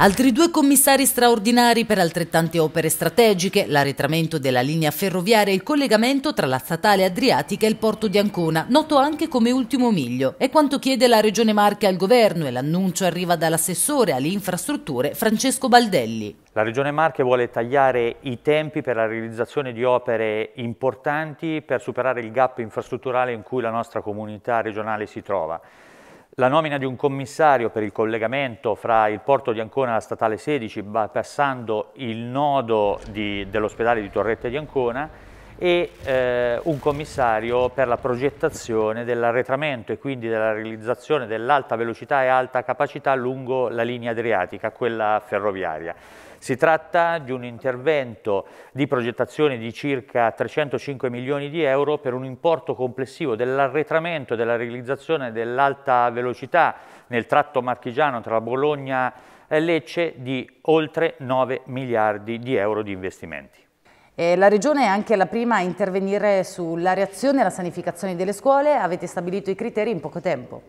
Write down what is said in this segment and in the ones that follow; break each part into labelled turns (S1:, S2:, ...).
S1: Altri due commissari straordinari per altrettante opere strategiche, l'arretramento della linea ferroviaria e il collegamento tra la statale Adriatica e il porto di Ancona, noto anche come ultimo miglio. È quanto chiede la Regione Marche al governo e l'annuncio arriva dall'assessore alle infrastrutture Francesco Baldelli.
S2: La Regione Marche vuole tagliare i tempi per la realizzazione di opere importanti per superare il gap infrastrutturale in cui la nostra comunità regionale si trova la nomina di un commissario per il collegamento fra il porto di Ancona e la statale 16, bypassando il nodo dell'ospedale di Torrette di Ancona, e eh, un commissario per la progettazione dell'arretramento e quindi della realizzazione dell'alta velocità e alta capacità lungo la linea adriatica, quella ferroviaria. Si tratta di un intervento di progettazione di circa 305 milioni di euro per un importo complessivo dell'arretramento e della realizzazione dell'alta velocità nel tratto marchigiano tra Bologna e Lecce di oltre 9 miliardi di euro di investimenti.
S1: Eh, la Regione è anche la prima a intervenire sulla reazione e la sanificazione delle scuole, avete stabilito i criteri in poco tempo.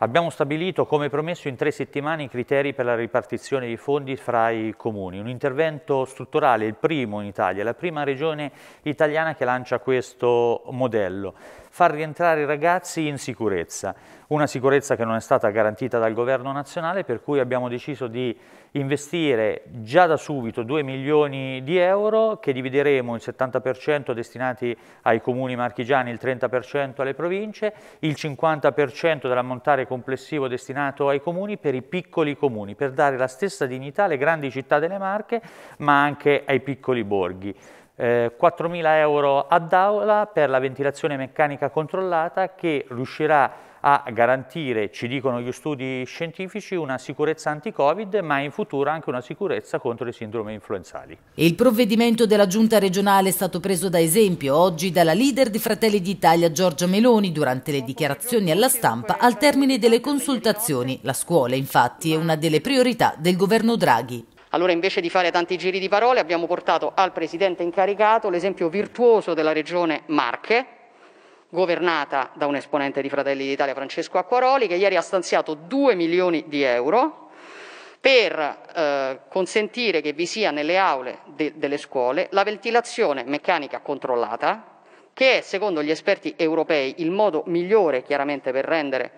S2: Abbiamo stabilito, come promesso, in tre settimane i criteri per la ripartizione dei fondi fra i comuni. Un intervento strutturale, il primo in Italia, la prima regione italiana che lancia questo modello far rientrare i ragazzi in sicurezza, una sicurezza che non è stata garantita dal governo nazionale per cui abbiamo deciso di investire già da subito 2 milioni di euro che divideremo il 70% destinati ai comuni marchigiani, il 30% alle province, il 50% dell'ammontare complessivo destinato ai comuni per i piccoli comuni, per dare la stessa dignità alle grandi città delle Marche ma anche ai piccoli borghi eh, 4.000 euro ad aula per la ventilazione meccanica controllata che riuscirà a garantire, ci dicono gli studi scientifici, una sicurezza anti-Covid, ma in futuro anche una sicurezza contro le sindrome influenzali.
S1: Il provvedimento della Giunta regionale è stato preso da esempio oggi dalla leader di Fratelli d'Italia Giorgia Meloni durante le dichiarazioni alla stampa al termine delle consultazioni. La scuola, infatti, è una delle priorità del governo Draghi.
S3: Allora invece di fare tanti giri di parole abbiamo portato al Presidente incaricato l'esempio virtuoso della regione Marche, governata da un esponente di Fratelli d'Italia, Francesco Acquaroli, che ieri ha stanziato 2 milioni di euro per eh, consentire che vi sia nelle aule de- delle scuole la ventilazione meccanica controllata, che è secondo gli esperti europei il modo migliore chiaramente per rendere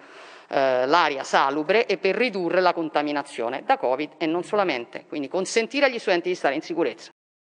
S3: eh, l'aria salubre e per ridurre la contaminazione da Covid e non solamente, quindi consentire agli studenti di stare in sicurezza.